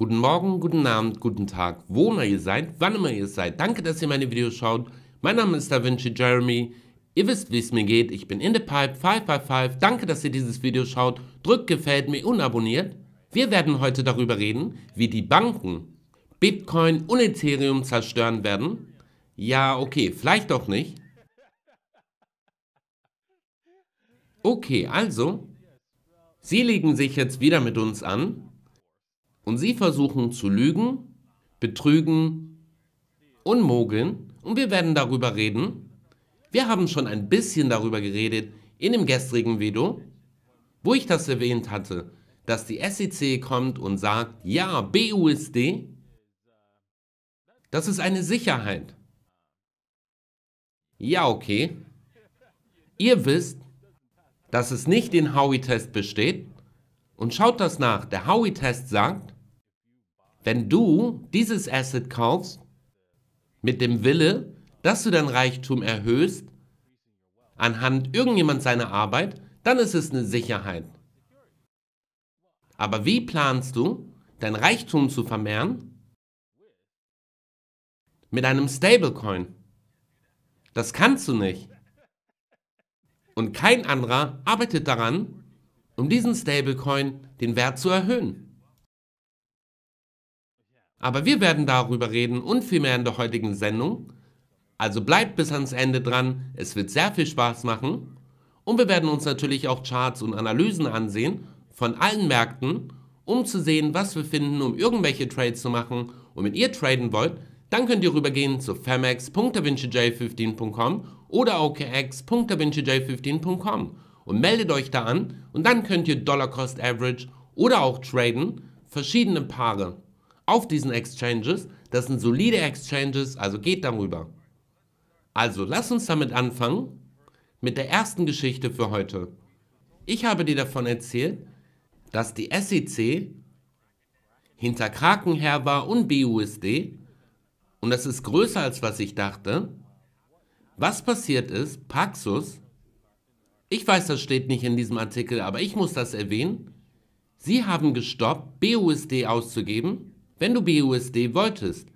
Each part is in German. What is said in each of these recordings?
Guten Morgen, guten Abend, guten Tag, wo immer ihr seid, wann immer ihr seid. Danke, dass ihr meine Videos schaut. Mein Name ist Da Vinci Jeremy. Ihr wisst, wie es mir geht. Ich bin in the pipe 555. Danke, dass ihr dieses Video schaut. Drückt gefällt mir und abonniert. Wir werden heute darüber reden, wie die Banken Bitcoin und Ethereum zerstören werden. Ja, okay, vielleicht auch nicht. Okay, also, sie legen sich jetzt wieder mit uns an und sie versuchen zu lügen, betrügen, und mogeln. Und wir werden darüber reden. Wir haben schon ein bisschen darüber geredet in dem gestrigen Video, wo ich das erwähnt hatte, dass die SEC kommt und sagt, ja, BUSD, das ist eine Sicherheit. Ja, okay. Ihr wisst, dass es nicht den Howey-Test besteht. Und schaut das nach. Der Howey-Test sagt, wenn du dieses Asset kaufst mit dem Wille, dass du dein Reichtum erhöhst, anhand irgendjemand seiner Arbeit, dann ist es eine Sicherheit. Aber wie planst du, dein Reichtum zu vermehren? Mit einem Stablecoin. Das kannst du nicht. Und kein anderer arbeitet daran, um diesen Stablecoin den Wert zu erhöhen. Aber wir werden darüber reden und viel mehr in der heutigen Sendung. Also bleibt bis ans Ende dran, es wird sehr viel Spaß machen. Und wir werden uns natürlich auch Charts und Analysen ansehen von allen Märkten, um zu sehen, was wir finden, um irgendwelche Trades zu machen. Und wenn ihr traden wollt, dann könnt ihr rübergehen zu famex.davincij15.com oder okx.davincij15.com und meldet euch da an und dann könnt ihr Dollar Cost Average oder auch traden verschiedene Paare auf diesen Exchanges. Das sind solide Exchanges, also geht darüber. Also lass uns damit anfangen, mit der ersten Geschichte für heute. Ich habe dir davon erzählt, dass die SEC hinter Kraken her war und BUSD, und das ist größer als was ich dachte. Was passiert ist, Paxos, ich weiß, das steht nicht in diesem Artikel, aber ich muss das erwähnen, sie haben gestoppt, BUSD auszugeben wenn du BUSD wolltest,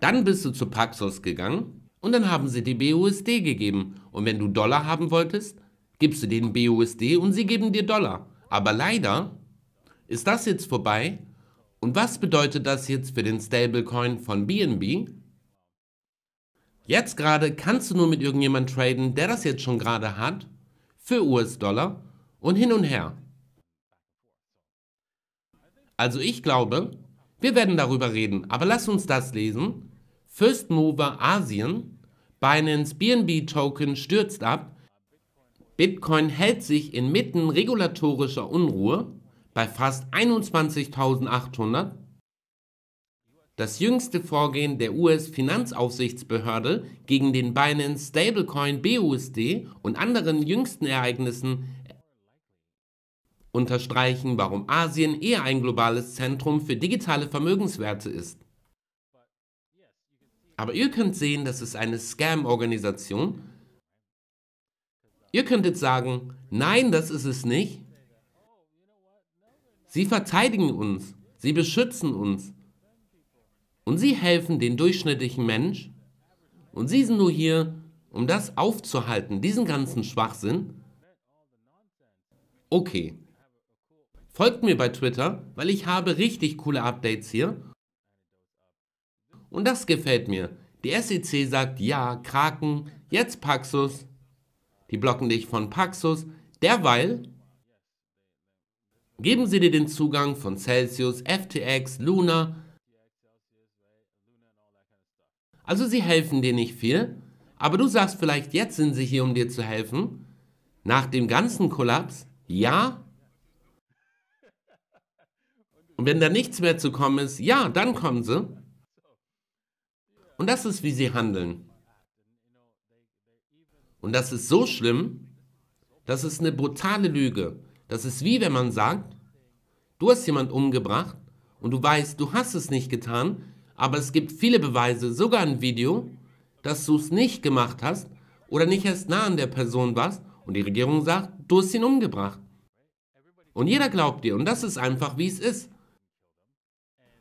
dann bist du zu Paxos gegangen und dann haben sie dir BUSD gegeben. Und wenn du Dollar haben wolltest, gibst du denen BUSD und sie geben dir Dollar. Aber leider ist das jetzt vorbei. Und was bedeutet das jetzt für den Stablecoin von BNB? Jetzt gerade kannst du nur mit irgendjemandem traden, der das jetzt schon gerade hat, für US-Dollar und hin und her. Also ich glaube, wir werden darüber reden, aber lass uns das lesen. First Mover Asien, Binance BNB Token stürzt ab, Bitcoin hält sich inmitten regulatorischer Unruhe bei fast 21.800, das jüngste Vorgehen der US-Finanzaufsichtsbehörde gegen den Binance Stablecoin BUSD und anderen jüngsten Ereignissen unterstreichen, warum Asien eher ein globales Zentrum für digitale Vermögenswerte ist. Aber ihr könnt sehen, das ist eine Scam-Organisation. Ihr könntet sagen, nein, das ist es nicht. Sie verteidigen uns, sie beschützen uns und sie helfen den durchschnittlichen Mensch und sie sind nur hier, um das aufzuhalten, diesen ganzen Schwachsinn. Okay, Folgt mir bei Twitter, weil ich habe richtig coole Updates hier. Und das gefällt mir. Die SEC sagt ja, Kraken, jetzt Paxos. Die blocken dich von Paxos, derweil geben sie dir den Zugang von Celsius, FTX, Luna. Also sie helfen dir nicht viel, aber du sagst vielleicht, jetzt sind sie hier, um dir zu helfen. Nach dem ganzen Kollaps, ja, und wenn da nichts mehr zu kommen ist, ja, dann kommen sie. Und das ist, wie sie handeln. Und das ist so schlimm, das ist eine brutale Lüge. Das ist wie wenn man sagt, du hast jemand umgebracht und du weißt, du hast es nicht getan, aber es gibt viele Beweise, sogar ein Video, dass du es nicht gemacht hast oder nicht erst nah an der Person warst und die Regierung sagt, du hast ihn umgebracht. Und jeder glaubt dir und das ist einfach, wie es ist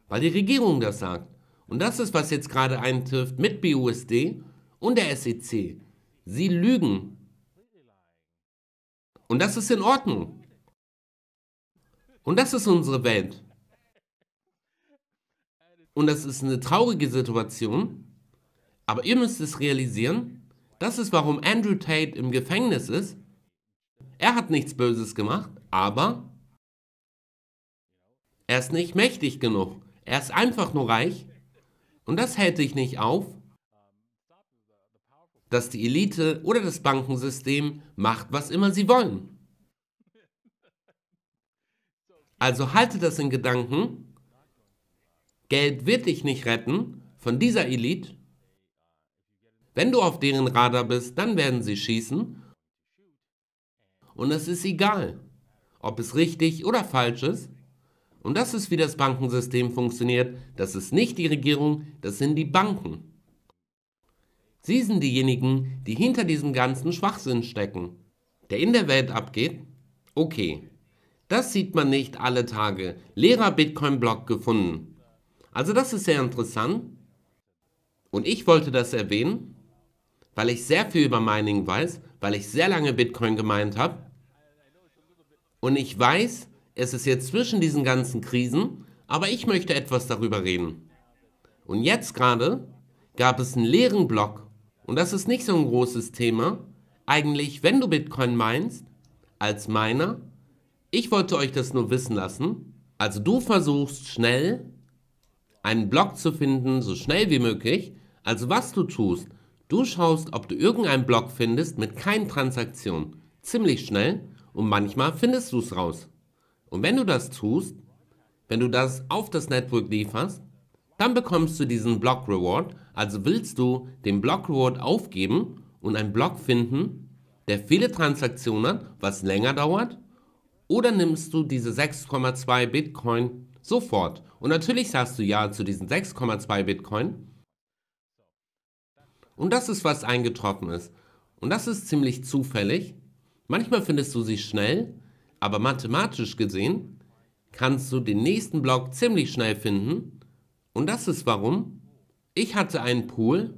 weil die Regierung das sagt. Und das ist, was jetzt gerade eintrifft mit BUSD und der SEC. Sie lügen. Und das ist in Ordnung. Und das ist unsere Welt. Und das ist eine traurige Situation. Aber ihr müsst es realisieren. Das ist, warum Andrew Tate im Gefängnis ist. Er hat nichts Böses gemacht, aber er ist nicht mächtig genug. Er ist einfach nur reich. Und das hält dich nicht auf, dass die Elite oder das Bankensystem macht, was immer sie wollen. Also halte das in Gedanken. Geld wird dich nicht retten von dieser Elite. Wenn du auf deren Radar bist, dann werden sie schießen. Und es ist egal, ob es richtig oder falsch ist. Und das ist, wie das Bankensystem funktioniert. Das ist nicht die Regierung, das sind die Banken. Sie sind diejenigen, die hinter diesem ganzen Schwachsinn stecken, der in der Welt abgeht. Okay, das sieht man nicht alle Tage. Leerer Bitcoin-Block gefunden. Also das ist sehr interessant. Und ich wollte das erwähnen, weil ich sehr viel über Mining weiß, weil ich sehr lange Bitcoin gemeint habe. Und ich weiß, es ist jetzt zwischen diesen ganzen Krisen, aber ich möchte etwas darüber reden. Und jetzt gerade gab es einen leeren Block und das ist nicht so ein großes Thema. Eigentlich, wenn du Bitcoin meinst, als meiner, ich wollte euch das nur wissen lassen. Also du versuchst schnell einen Block zu finden, so schnell wie möglich. Also was du tust, du schaust, ob du irgendeinen Block findest mit keinen Transaktionen. Ziemlich schnell und manchmal findest du es raus. Und wenn du das tust, wenn du das auf das Network lieferst, dann bekommst du diesen Block Reward. Also willst du den Block Reward aufgeben und einen Block finden, der viele Transaktionen hat, was länger dauert? Oder nimmst du diese 6,2 Bitcoin sofort? Und natürlich sagst du ja zu diesen 6,2 Bitcoin. Und das ist, was eingetroffen ist. Und das ist ziemlich zufällig. Manchmal findest du sie schnell, aber mathematisch gesehen kannst du den nächsten Block ziemlich schnell finden. Und das ist warum. Ich hatte einen Pool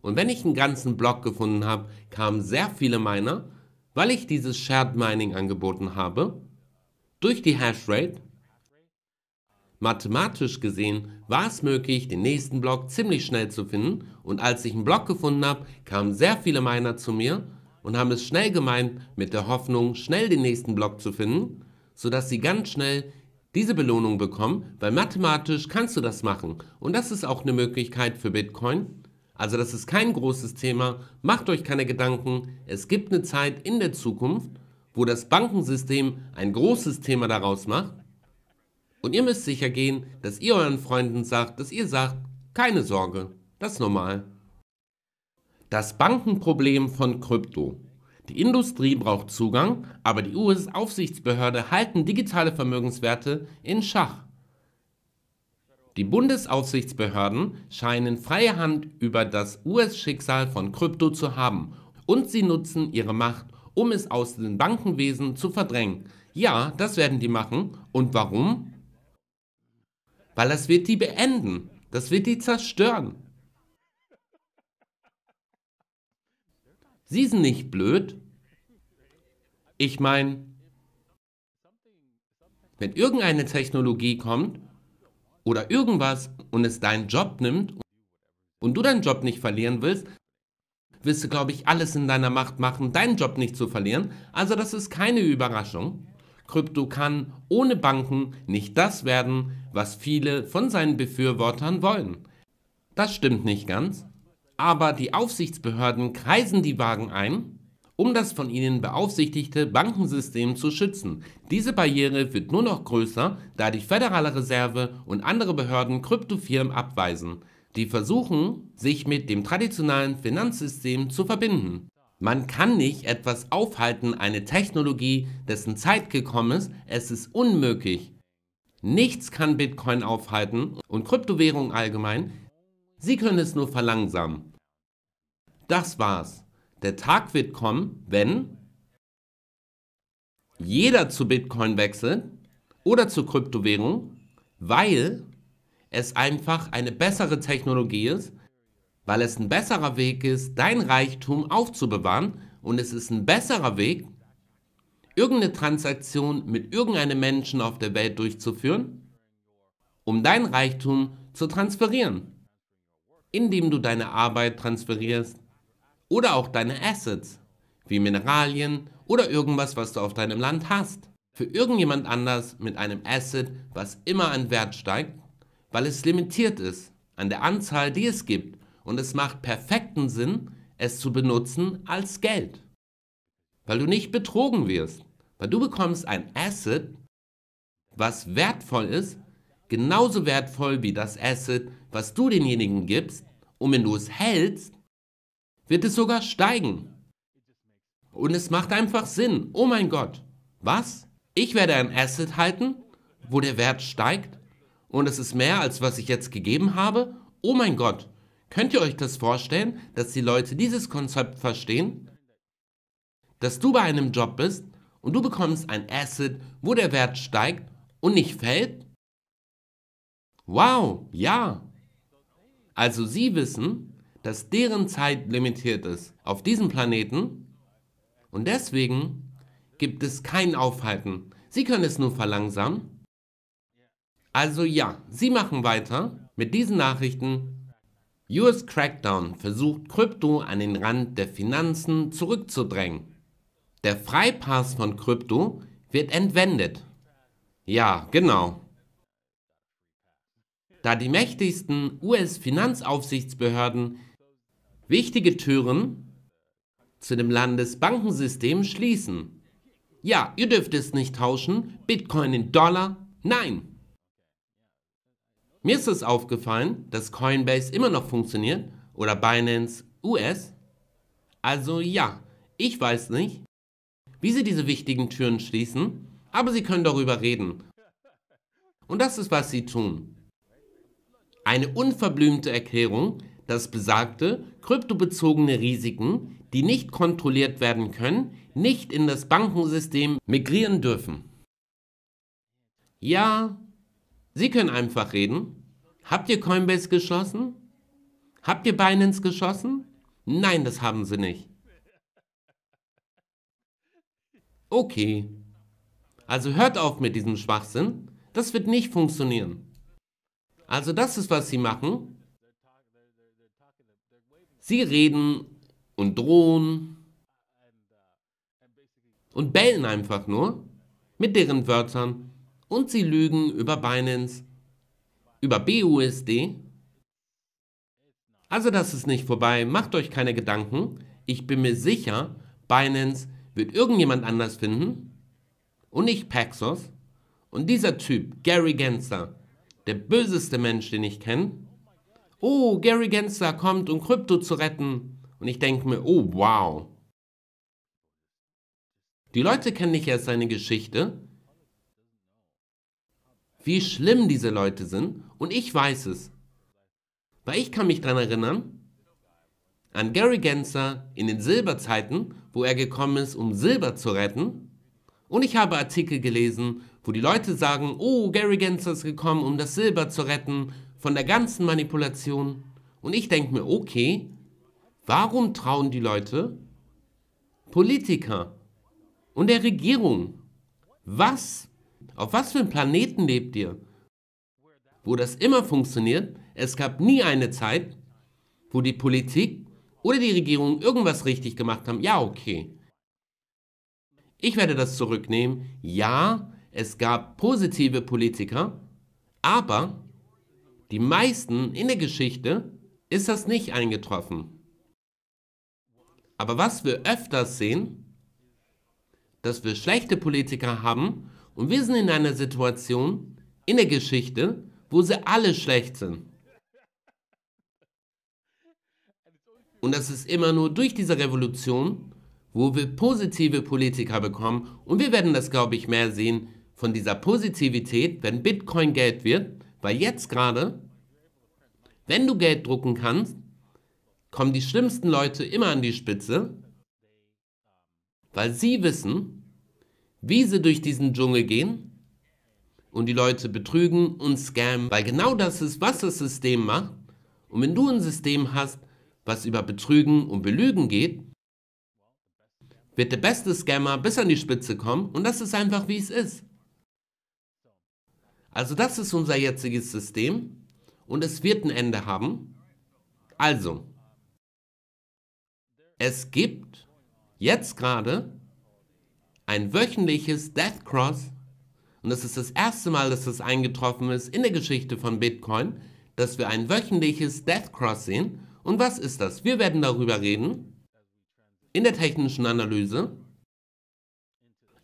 und wenn ich einen ganzen Block gefunden habe, kamen sehr viele Miner, weil ich dieses Shared Mining angeboten habe. Durch die Hash Rate. Mathematisch gesehen war es möglich, den nächsten Block ziemlich schnell zu finden und als ich einen Block gefunden habe, kamen sehr viele Miner zu mir und haben es schnell gemeint mit der Hoffnung, schnell den nächsten Block zu finden, sodass sie ganz schnell diese Belohnung bekommen, weil mathematisch kannst du das machen. Und das ist auch eine Möglichkeit für Bitcoin. Also das ist kein großes Thema, macht euch keine Gedanken. Es gibt eine Zeit in der Zukunft, wo das Bankensystem ein großes Thema daraus macht. Und ihr müsst sicher gehen, dass ihr euren Freunden sagt, dass ihr sagt, keine Sorge, das ist normal. Das Bankenproblem von Krypto. Die Industrie braucht Zugang, aber die US-Aufsichtsbehörde halten digitale Vermögenswerte in Schach. Die Bundesaufsichtsbehörden scheinen freie Hand über das US-Schicksal von Krypto zu haben und sie nutzen ihre Macht, um es aus dem Bankenwesen zu verdrängen. Ja, das werden die machen. Und warum? Weil das wird die beenden. Das wird die zerstören. Sie sind nicht blöd. Ich meine, wenn irgendeine Technologie kommt oder irgendwas und es deinen Job nimmt und du deinen Job nicht verlieren willst, wirst du, glaube ich, alles in deiner Macht machen, deinen Job nicht zu verlieren. Also das ist keine Überraschung. Krypto kann ohne Banken nicht das werden, was viele von seinen Befürwortern wollen. Das stimmt nicht ganz aber die Aufsichtsbehörden kreisen die Wagen ein, um das von ihnen beaufsichtigte Bankensystem zu schützen. Diese Barriere wird nur noch größer, da die Federale Reserve und andere Behörden Kryptofirmen abweisen, die versuchen, sich mit dem traditionellen Finanzsystem zu verbinden. Man kann nicht etwas aufhalten, eine Technologie, dessen Zeit gekommen ist, es ist unmöglich. Nichts kann Bitcoin aufhalten und Kryptowährungen allgemein, Sie können es nur verlangsamen. Das war's. Der Tag wird kommen, wenn jeder zu Bitcoin wechselt oder zu Kryptowährung, weil es einfach eine bessere Technologie ist, weil es ein besserer Weg ist, dein Reichtum aufzubewahren und es ist ein besserer Weg, irgendeine Transaktion mit irgendeinem Menschen auf der Welt durchzuführen, um dein Reichtum zu transferieren indem du deine Arbeit transferierst oder auch deine Assets, wie Mineralien oder irgendwas, was du auf deinem Land hast, für irgendjemand anders mit einem Asset, was immer an Wert steigt, weil es limitiert ist an der Anzahl, die es gibt und es macht perfekten Sinn, es zu benutzen als Geld, weil du nicht betrogen wirst, weil du bekommst ein Asset, was wertvoll ist, genauso wertvoll wie das Asset, was du denjenigen gibst, und wenn du es hältst, wird es sogar steigen. Und es macht einfach Sinn. Oh mein Gott. Was? Ich werde ein Asset halten, wo der Wert steigt und es ist mehr als was ich jetzt gegeben habe? Oh mein Gott. Könnt ihr euch das vorstellen, dass die Leute dieses Konzept verstehen? Dass du bei einem Job bist und du bekommst ein Asset, wo der Wert steigt und nicht fällt? Wow, ja, also sie wissen, dass deren Zeit limitiert ist auf diesem Planeten und deswegen gibt es kein Aufhalten. Sie können es nur verlangsamen. Also ja, sie machen weiter mit diesen Nachrichten. US Crackdown versucht Krypto an den Rand der Finanzen zurückzudrängen. Der Freipass von Krypto wird entwendet. Ja, genau da die mächtigsten US-Finanzaufsichtsbehörden wichtige Türen zu dem Landesbankensystem schließen. Ja, ihr dürft es nicht tauschen, Bitcoin in Dollar, nein. Mir ist es aufgefallen, dass Coinbase immer noch funktioniert oder Binance US. Also ja, ich weiß nicht, wie sie diese wichtigen Türen schließen, aber sie können darüber reden. Und das ist, was sie tun. Eine unverblümte Erklärung, dass besagte kryptobezogene Risiken, die nicht kontrolliert werden können, nicht in das Bankensystem migrieren dürfen. Ja, Sie können einfach reden. Habt ihr Coinbase geschossen? Habt ihr Binance geschossen? Nein, das haben sie nicht. Okay. Also hört auf mit diesem Schwachsinn. Das wird nicht funktionieren. Also das ist, was sie machen. Sie reden und drohen und bellen einfach nur mit deren Wörtern und sie lügen über Binance, über BUSD. Also das ist nicht vorbei, macht euch keine Gedanken. Ich bin mir sicher, Binance wird irgendjemand anders finden und nicht Paxos. Und dieser Typ, Gary Gensler, der böseste Mensch, den ich kenne. Oh, Gary Gensler kommt, um Krypto zu retten. Und ich denke mir, oh, wow. Die Leute kennen nicht erst seine Geschichte, wie schlimm diese Leute sind. Und ich weiß es. Weil ich kann mich daran erinnern, an Gary Gensler in den Silberzeiten, wo er gekommen ist, um Silber zu retten. Und ich habe Artikel gelesen, wo die Leute sagen, oh, Gary Gensler ist gekommen, um das Silber zu retten von der ganzen Manipulation. Und ich denke mir, okay, warum trauen die Leute Politiker und der Regierung? Was? Auf was für einem Planeten lebt ihr? Wo das immer funktioniert, es gab nie eine Zeit, wo die Politik oder die Regierung irgendwas richtig gemacht haben. Ja, okay. Ich werde das zurücknehmen. Ja, es gab positive Politiker, aber die meisten in der Geschichte ist das nicht eingetroffen. Aber was wir öfters sehen, dass wir schlechte Politiker haben und wir sind in einer Situation in der Geschichte, wo sie alle schlecht sind. Und das ist immer nur durch diese Revolution, wo wir positive Politiker bekommen. Und wir werden das, glaube ich, mehr sehen, von dieser Positivität, wenn Bitcoin Geld wird, weil jetzt gerade, wenn du Geld drucken kannst, kommen die schlimmsten Leute immer an die Spitze, weil sie wissen, wie sie durch diesen Dschungel gehen und die Leute betrügen und scammen, weil genau das ist, was das System macht. Und wenn du ein System hast, was über Betrügen und Belügen geht, wird der beste Scammer bis an die Spitze kommen und das ist einfach, wie es ist. Also das ist unser jetziges System und es wird ein Ende haben. Also, es gibt jetzt gerade ein wöchentliches Death Cross und das ist das erste Mal, dass das eingetroffen ist in der Geschichte von Bitcoin, dass wir ein wöchentliches Death Cross sehen. Und was ist das? Wir werden darüber reden in der technischen Analyse.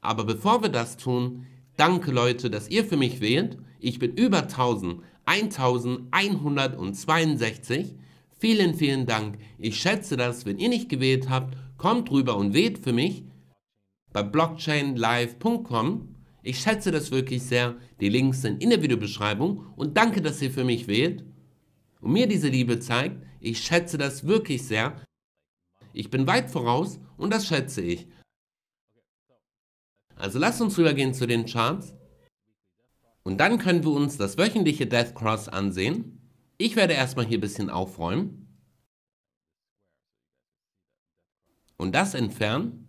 Aber bevor wir das tun, Danke Leute, dass ihr für mich wählt. Ich bin über 1000, 1162. Vielen, vielen Dank. Ich schätze das, wenn ihr nicht gewählt habt, kommt rüber und wählt für mich bei blockchainlive.com. Ich schätze das wirklich sehr. Die Links sind in der Videobeschreibung und danke, dass ihr für mich wählt und mir diese Liebe zeigt. Ich schätze das wirklich sehr. Ich bin weit voraus und das schätze ich. Also lasst uns rübergehen zu den Charts. Und dann können wir uns das wöchentliche Death Cross ansehen. Ich werde erstmal hier ein bisschen aufräumen. Und das entfernen.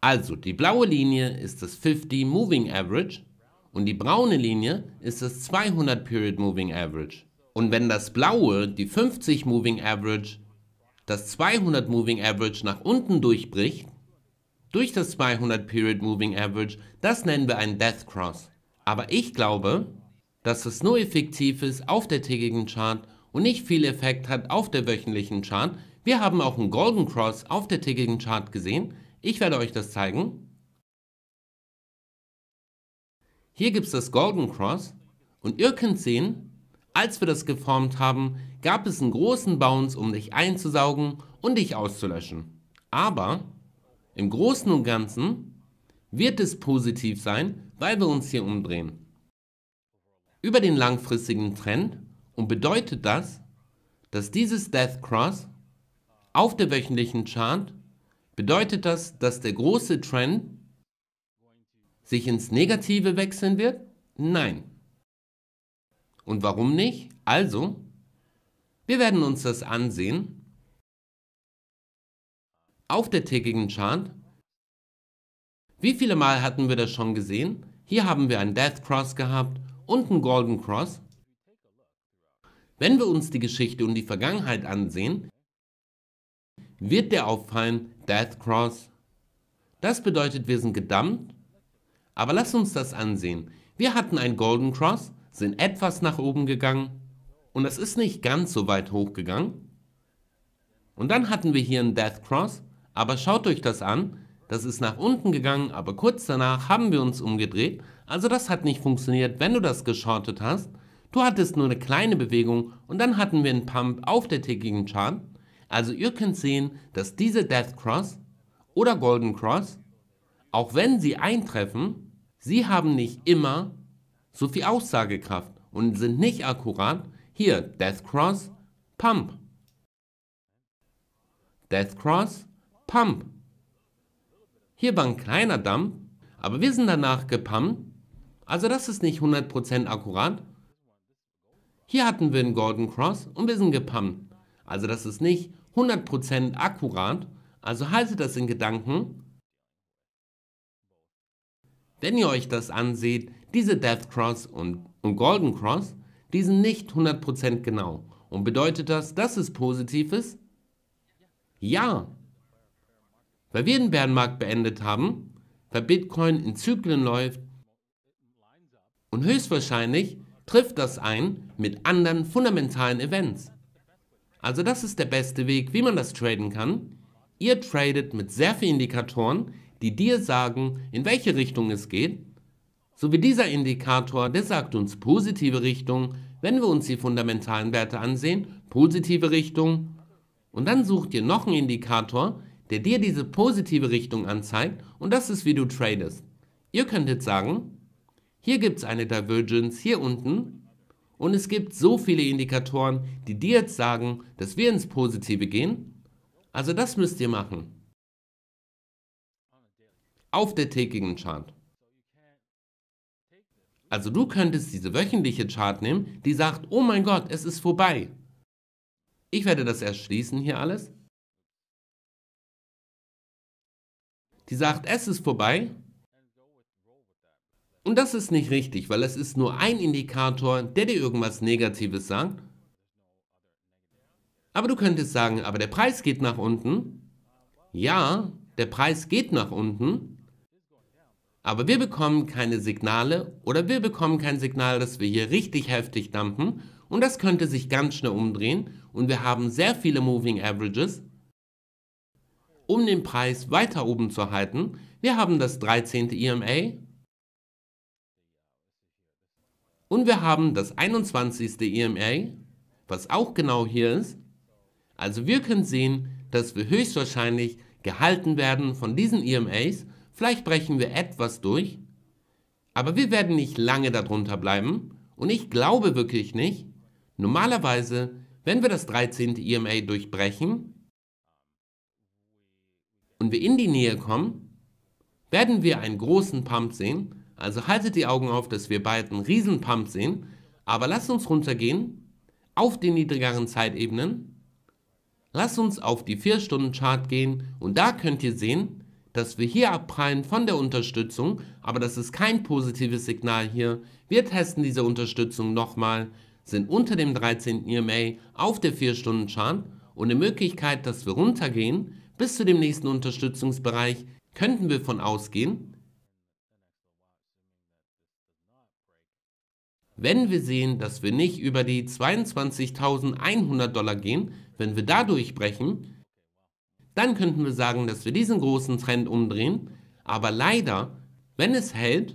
Also, die blaue Linie ist das 50 Moving Average und die braune Linie ist das 200 Period Moving Average. Und wenn das blaue die 50 Moving Average das 200 Moving Average nach unten durchbricht, durch das 200 Period Moving Average, das nennen wir einen Death Cross. Aber ich glaube, dass es nur effektiv ist auf der tägigen Chart und nicht viel Effekt hat auf der wöchentlichen Chart. Wir haben auch einen Golden Cross auf der tägigen Chart gesehen. Ich werde euch das zeigen. Hier gibt es das Golden Cross und ihr könnt sehen, als wir das geformt haben, gab es einen großen Bounce, um dich einzusaugen und dich auszulöschen. Aber im Großen und Ganzen wird es positiv sein, weil wir uns hier umdrehen. Über den langfristigen Trend und bedeutet das, dass dieses Death Cross auf der wöchentlichen Chart bedeutet das, dass der große Trend sich ins Negative wechseln wird? Nein, und warum nicht? Also, wir werden uns das ansehen. Auf der tägigen Chart. Wie viele Mal hatten wir das schon gesehen? Hier haben wir einen Death Cross gehabt und einen Golden Cross. Wenn wir uns die Geschichte und die Vergangenheit ansehen, wird der auffallen Death Cross. Das bedeutet, wir sind gedammt. Aber lass uns das ansehen. Wir hatten einen Golden Cross, sind etwas nach oben gegangen und es ist nicht ganz so weit hochgegangen. Und dann hatten wir hier einen Death Cross, aber schaut euch das an, das ist nach unten gegangen, aber kurz danach haben wir uns umgedreht, also das hat nicht funktioniert, wenn du das geschortet hast. Du hattest nur eine kleine Bewegung und dann hatten wir einen Pump auf der tickigen Chart. Also ihr könnt sehen, dass diese Death Cross oder Golden Cross, auch wenn sie eintreffen, sie haben nicht immer so viel Aussagekraft und sind nicht akkurat, hier Death Cross, Pump. Death Cross, Pump. Hier war ein kleiner Dump, aber wir sind danach gepumpt, also das ist nicht 100% akkurat. Hier hatten wir einen Golden Cross und wir sind gepumpt, also das ist nicht 100% akkurat, also haltet das in Gedanken. Wenn ihr euch das anseht, diese Death Cross und, und Golden Cross, die sind nicht 100% genau. Und bedeutet das, dass es positiv ist? Ja. Weil wir den Bärenmarkt beendet haben, weil Bitcoin in Zyklen läuft und höchstwahrscheinlich trifft das ein mit anderen fundamentalen Events. Also das ist der beste Weg, wie man das traden kann. Ihr tradet mit sehr vielen Indikatoren, die dir sagen, in welche Richtung es geht so wie dieser Indikator, der sagt uns positive Richtung, wenn wir uns die fundamentalen Werte ansehen, positive Richtung. Und dann such dir noch einen Indikator, der dir diese positive Richtung anzeigt und das ist, wie du tradest. Ihr könntet sagen, hier gibt es eine Divergence hier unten und es gibt so viele Indikatoren, die dir jetzt sagen, dass wir ins Positive gehen. Also das müsst ihr machen. Auf der tägigen Chart. Also du könntest diese wöchentliche Chart nehmen, die sagt, oh mein Gott, es ist vorbei. Ich werde das erst schließen hier alles. Die sagt, es ist vorbei. Und das ist nicht richtig, weil es ist nur ein Indikator, der dir irgendwas Negatives sagt. Aber du könntest sagen, aber der Preis geht nach unten. Ja, der Preis geht nach unten. Aber wir bekommen keine Signale oder wir bekommen kein Signal, dass wir hier richtig heftig dumpen und das könnte sich ganz schnell umdrehen und wir haben sehr viele Moving Averages, um den Preis weiter oben zu halten. Wir haben das 13. EMA und wir haben das 21. EMA, was auch genau hier ist. Also wir können sehen, dass wir höchstwahrscheinlich gehalten werden von diesen EMAs Vielleicht brechen wir etwas durch, aber wir werden nicht lange darunter bleiben und ich glaube wirklich nicht. Normalerweise, wenn wir das 13. EMA durchbrechen und wir in die Nähe kommen, werden wir einen großen Pump sehen. Also haltet die Augen auf, dass wir bald einen riesen Pump sehen. Aber lasst uns runtergehen auf den niedrigeren Zeitebenen. Lasst uns auf die 4-Stunden-Chart gehen und da könnt ihr sehen, dass wir hier abprallen von der Unterstützung, aber das ist kein positives Signal hier. Wir testen diese Unterstützung nochmal, sind unter dem 13. EMA auf der 4-Stunden-Chart und eine Möglichkeit, dass wir runtergehen bis zu dem nächsten Unterstützungsbereich, könnten wir von ausgehen. Wenn wir sehen, dass wir nicht über die 22.100 Dollar gehen, wenn wir da durchbrechen, dann könnten wir sagen, dass wir diesen großen Trend umdrehen. Aber leider, wenn es hält,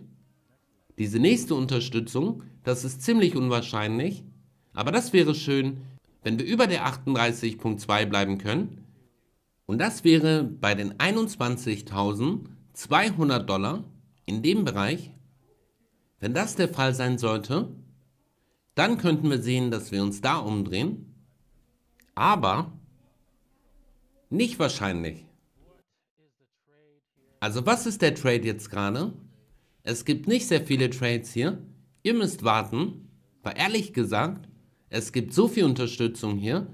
diese nächste Unterstützung, das ist ziemlich unwahrscheinlich. Aber das wäre schön, wenn wir über der 38.2 bleiben können. Und das wäre bei den 21.200 Dollar in dem Bereich. Wenn das der Fall sein sollte, dann könnten wir sehen, dass wir uns da umdrehen. Aber nicht wahrscheinlich. Also was ist der Trade jetzt gerade? Es gibt nicht sehr viele Trades hier. Ihr müsst warten, weil ehrlich gesagt, es gibt so viel Unterstützung hier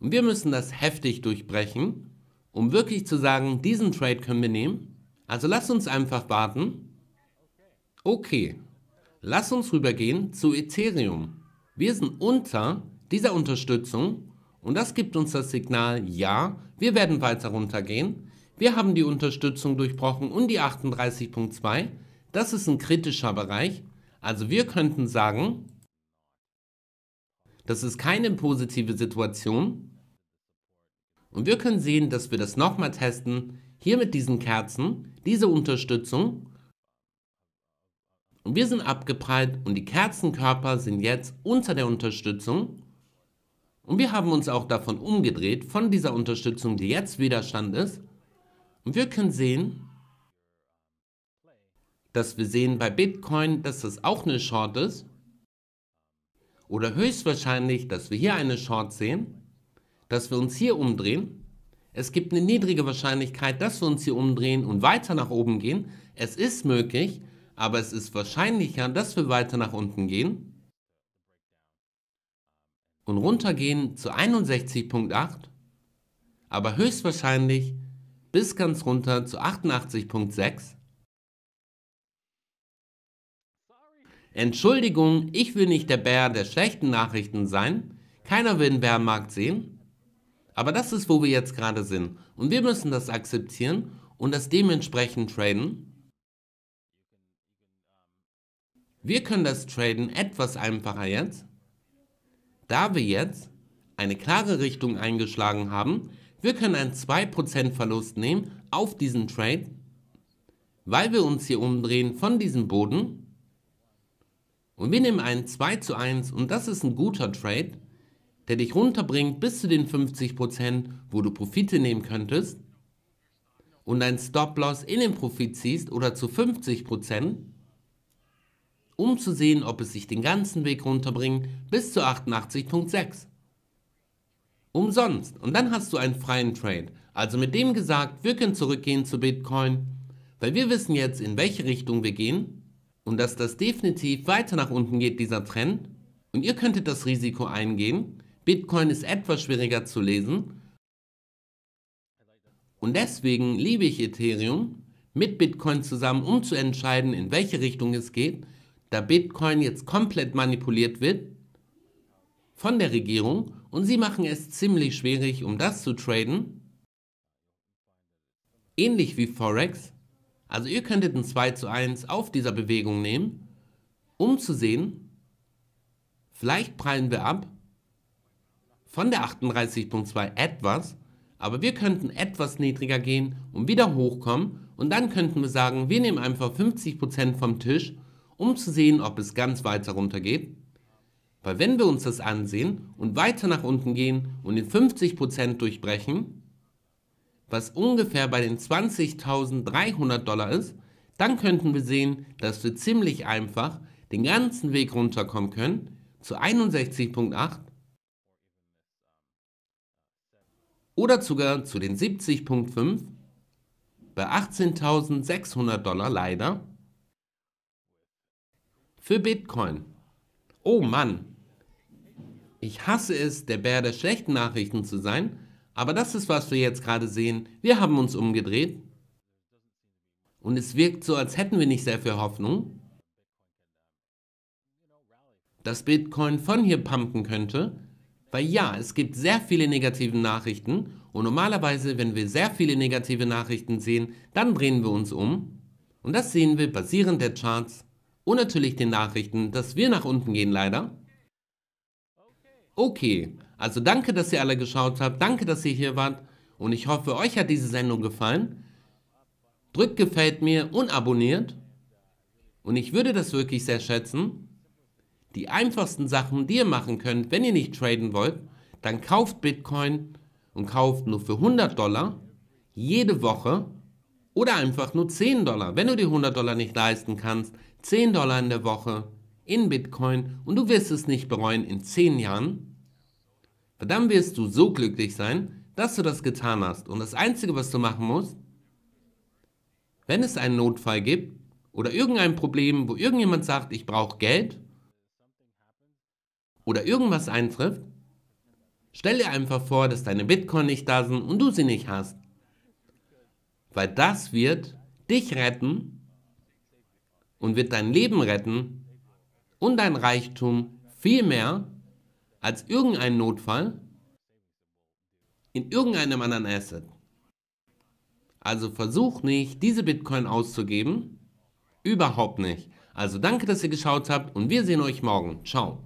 und wir müssen das heftig durchbrechen, um wirklich zu sagen, diesen Trade können wir nehmen. Also lasst uns einfach warten. Okay, lasst uns rübergehen zu Ethereum. Wir sind unter dieser Unterstützung und das gibt uns das Signal, ja, wir werden weiter runtergehen. Wir haben die Unterstützung durchbrochen und die 38.2. Das ist ein kritischer Bereich. Also wir könnten sagen, das ist keine positive Situation. Und wir können sehen, dass wir das nochmal testen. Hier mit diesen Kerzen, diese Unterstützung. Und wir sind abgeprallt und die Kerzenkörper sind jetzt unter der Unterstützung. Und wir haben uns auch davon umgedreht, von dieser Unterstützung, die jetzt Widerstand ist. Und wir können sehen, dass wir sehen bei Bitcoin, dass das auch eine Short ist. Oder höchstwahrscheinlich, dass wir hier eine Short sehen, dass wir uns hier umdrehen. Es gibt eine niedrige Wahrscheinlichkeit, dass wir uns hier umdrehen und weiter nach oben gehen. Es ist möglich, aber es ist wahrscheinlicher, dass wir weiter nach unten gehen und runtergehen zu 61.8, aber höchstwahrscheinlich bis ganz runter zu 88.6. Entschuldigung, ich will nicht der Bär der schlechten Nachrichten sein. Keiner will den Bärenmarkt sehen. Aber das ist, wo wir jetzt gerade sind. Und wir müssen das akzeptieren und das dementsprechend traden. Wir können das Traden etwas einfacher jetzt. Da wir jetzt eine klare Richtung eingeschlagen haben, wir können einen 2% Verlust nehmen auf diesen Trade, weil wir uns hier umdrehen von diesem Boden. Und wir nehmen einen 2 zu 1 und das ist ein guter Trade, der dich runterbringt bis zu den 50%, wo du Profite nehmen könntest und dein Stop-Loss in den Profit ziehst oder zu 50% um zu sehen, ob es sich den ganzen Weg runterbringt bis zu 88.6. Umsonst. Und dann hast du einen freien Trade. Also mit dem gesagt, wir können zurückgehen zu Bitcoin, weil wir wissen jetzt, in welche Richtung wir gehen und dass das definitiv weiter nach unten geht, dieser Trend. Und ihr könntet das Risiko eingehen. Bitcoin ist etwas schwieriger zu lesen. Und deswegen liebe ich Ethereum mit Bitcoin zusammen, um zu entscheiden, in welche Richtung es geht, da Bitcoin jetzt komplett manipuliert wird von der Regierung und sie machen es ziemlich schwierig, um das zu traden. Ähnlich wie Forex. Also ihr könntet ein 2 zu 1 auf dieser Bewegung nehmen, um zu sehen, vielleicht prallen wir ab von der 38.2 etwas, aber wir könnten etwas niedriger gehen und wieder hochkommen und dann könnten wir sagen, wir nehmen einfach 50% vom Tisch um zu sehen, ob es ganz weiter runter geht? Weil wenn wir uns das ansehen und weiter nach unten gehen und den 50% durchbrechen, was ungefähr bei den 20.300 Dollar ist, dann könnten wir sehen, dass wir ziemlich einfach den ganzen Weg runterkommen können zu 61.8 oder sogar zu den 70.5 bei 18.600 Dollar leider für Bitcoin. Oh Mann, ich hasse es, der Bär der schlechten Nachrichten zu sein, aber das ist, was wir jetzt gerade sehen. Wir haben uns umgedreht und es wirkt so, als hätten wir nicht sehr viel Hoffnung, dass Bitcoin von hier pumpen könnte, weil ja, es gibt sehr viele negative Nachrichten und normalerweise, wenn wir sehr viele negative Nachrichten sehen, dann drehen wir uns um und das sehen wir basierend der Charts und natürlich den Nachrichten, dass wir nach unten gehen leider. Okay, also danke, dass ihr alle geschaut habt. Danke, dass ihr hier wart. Und ich hoffe, euch hat diese Sendung gefallen. Drückt gefällt mir und abonniert. Und ich würde das wirklich sehr schätzen. Die einfachsten Sachen, die ihr machen könnt, wenn ihr nicht traden wollt, dann kauft Bitcoin und kauft nur für 100 Dollar jede Woche oder einfach nur 10 Dollar. Wenn du die 100 Dollar nicht leisten kannst, 10 Dollar in der Woche in Bitcoin und du wirst es nicht bereuen in 10 Jahren, dann wirst du so glücklich sein, dass du das getan hast. Und das Einzige, was du machen musst, wenn es einen Notfall gibt oder irgendein Problem, wo irgendjemand sagt, ich brauche Geld oder irgendwas eintrifft, stell dir einfach vor, dass deine Bitcoin nicht da sind und du sie nicht hast. Weil das wird dich retten und wird dein Leben retten und dein Reichtum viel mehr als irgendein Notfall in irgendeinem anderen Asset. Also versuch nicht, diese Bitcoin auszugeben. Überhaupt nicht. Also danke, dass ihr geschaut habt und wir sehen euch morgen. Ciao.